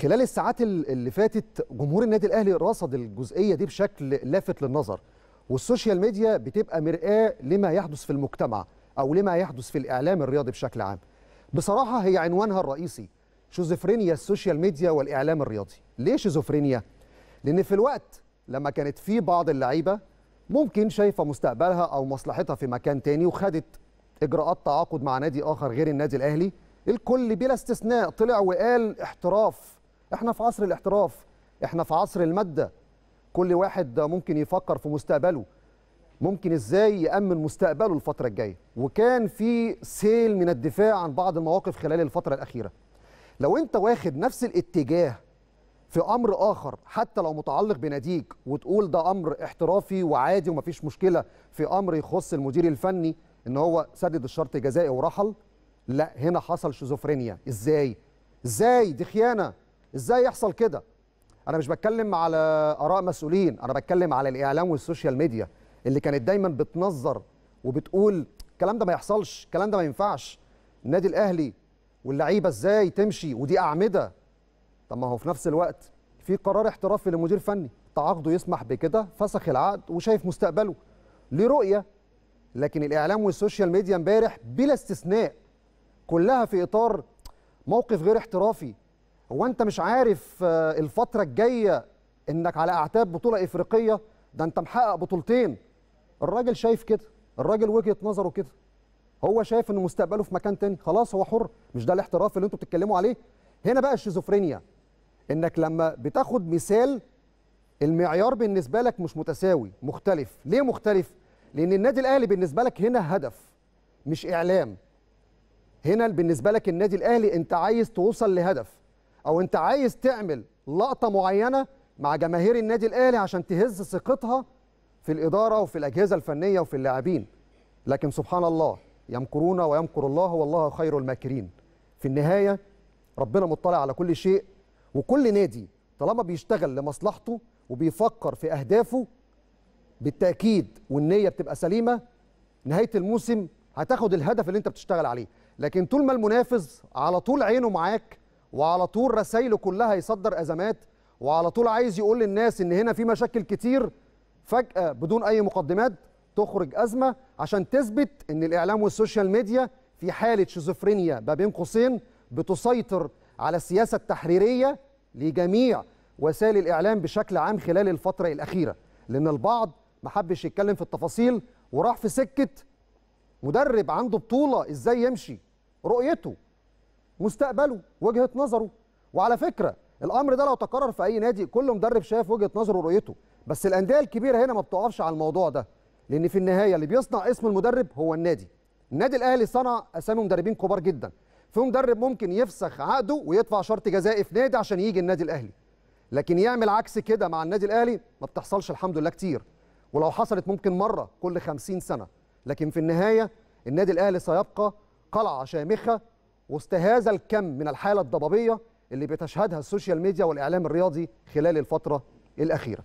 خلال الساعات اللي فاتت جمهور النادي الاهلي رصد الجزئيه دي بشكل لافت للنظر والسوشيال ميديا بتبقى مرآة لما يحدث في المجتمع او لما يحدث في الاعلام الرياضي بشكل عام بصراحه هي عنوانها الرئيسي شيزوفرينيا السوشيال ميديا والاعلام الرياضي ليه شيزوفرينيا لان في الوقت لما كانت في بعض اللعيبه ممكن شايفه مستقبلها او مصلحتها في مكان تاني وخدت اجراءات تعاقد مع نادي اخر غير النادي الاهلي الكل بلا استثناء طلع وقال احتراف احنا في عصر الاحتراف احنا في عصر الماده كل واحد ممكن يفكر في مستقبله ممكن ازاي يامن مستقبله الفتره الجايه وكان في سيل من الدفاع عن بعض المواقف خلال الفتره الاخيره لو انت واخد نفس الاتجاه في امر اخر حتى لو متعلق بناديك وتقول ده امر احترافي وعادي ومفيش مشكله في امر يخص المدير الفني ان هو سدد الشرط الجزائي ورحل لا هنا حصل شيزوفرينيا ازاي ازاي دي خيانه ازاي يحصل كده انا مش بتكلم على اراء مسؤولين انا بتكلم على الاعلام والسوشيال ميديا اللي كانت دايما بتنظر وبتقول الكلام ده ما يحصلش الكلام ده ما ينفعش النادي الاهلي واللعيبه ازاي تمشي ودي اعمده طب ما هو في نفس الوقت في قرار احترافي لمدير فني تعاقده يسمح بكده فسخ العقد وشايف مستقبله ليه رؤيه لكن الاعلام والسوشيال ميديا امبارح بلا استثناء كلها في اطار موقف غير احترافي هو انت مش عارف آه، الفتره الجايه انك على اعتاب بطوله افريقيه ده انت محقق بطولتين الراجل شايف كده الراجل وجهه نظره كده هو شايف ان مستقبله في مكان تاني خلاص هو حر مش ده الاحتراف اللي انتوا بتتكلموا عليه هنا بقى الشيزوفرينيا انك لما بتاخد مثال المعيار بالنسبه لك مش متساوي مختلف ليه مختلف لان النادي الاهلي بالنسبه لك هنا هدف مش اعلام هنا بالنسبه لك النادي الاهلي انت عايز توصل لهدف او انت عايز تعمل لقطه معينه مع جماهير النادي الاهلي عشان تهز ثقتها في الاداره وفي الاجهزه الفنيه وفي اللاعبين لكن سبحان الله يمكرون ويمكر الله والله خير الماكرين في النهايه ربنا مطلع على كل شيء وكل نادي طالما بيشتغل لمصلحته وبيفكر في اهدافه بالتاكيد والنيه بتبقى سليمه نهايه الموسم هتاخد الهدف اللي انت بتشتغل عليه لكن طول ما المنافس على طول عينه معاك وعلى طول رسايله كلها يصدر ازمات وعلى طول عايز يقول للناس ان هنا في مشاكل كتير فجاه بدون اي مقدمات تخرج ازمه عشان تثبت ان الاعلام والسوشيال ميديا في حاله شيزوفرينيا ما بين قوسين بتسيطر على السياسه التحريريه لجميع وسائل الاعلام بشكل عام خلال الفتره الاخيره لان البعض ما حبش يتكلم في التفاصيل وراح في سكه مدرب عنده بطوله ازاي يمشي رؤيته مستقبله وجهه نظره وعلى فكره الامر ده لو تكرر في اي نادي كل مدرب شايف وجهه نظره ورؤيته بس الانديه الكبيره هنا ما بتقفش على الموضوع ده لان في النهايه اللي بيصنع اسم المدرب هو النادي النادي الاهلي صنع اسامي مدربين كبار جدا في مدرب ممكن يفسخ عقده ويدفع شرط جزائي في نادي عشان يجي النادي الاهلي لكن يعمل عكس كده مع النادي الاهلي ما بتحصلش الحمد لله كتير ولو حصلت ممكن مره كل 50 سنه لكن في النهايه النادي الاهلي سيبقى قلعه شامخه وسط هذا الكم من الحالة الضبابية اللي بتشهدها السوشيال ميديا والإعلام الرياضي خلال الفترة الأخيرة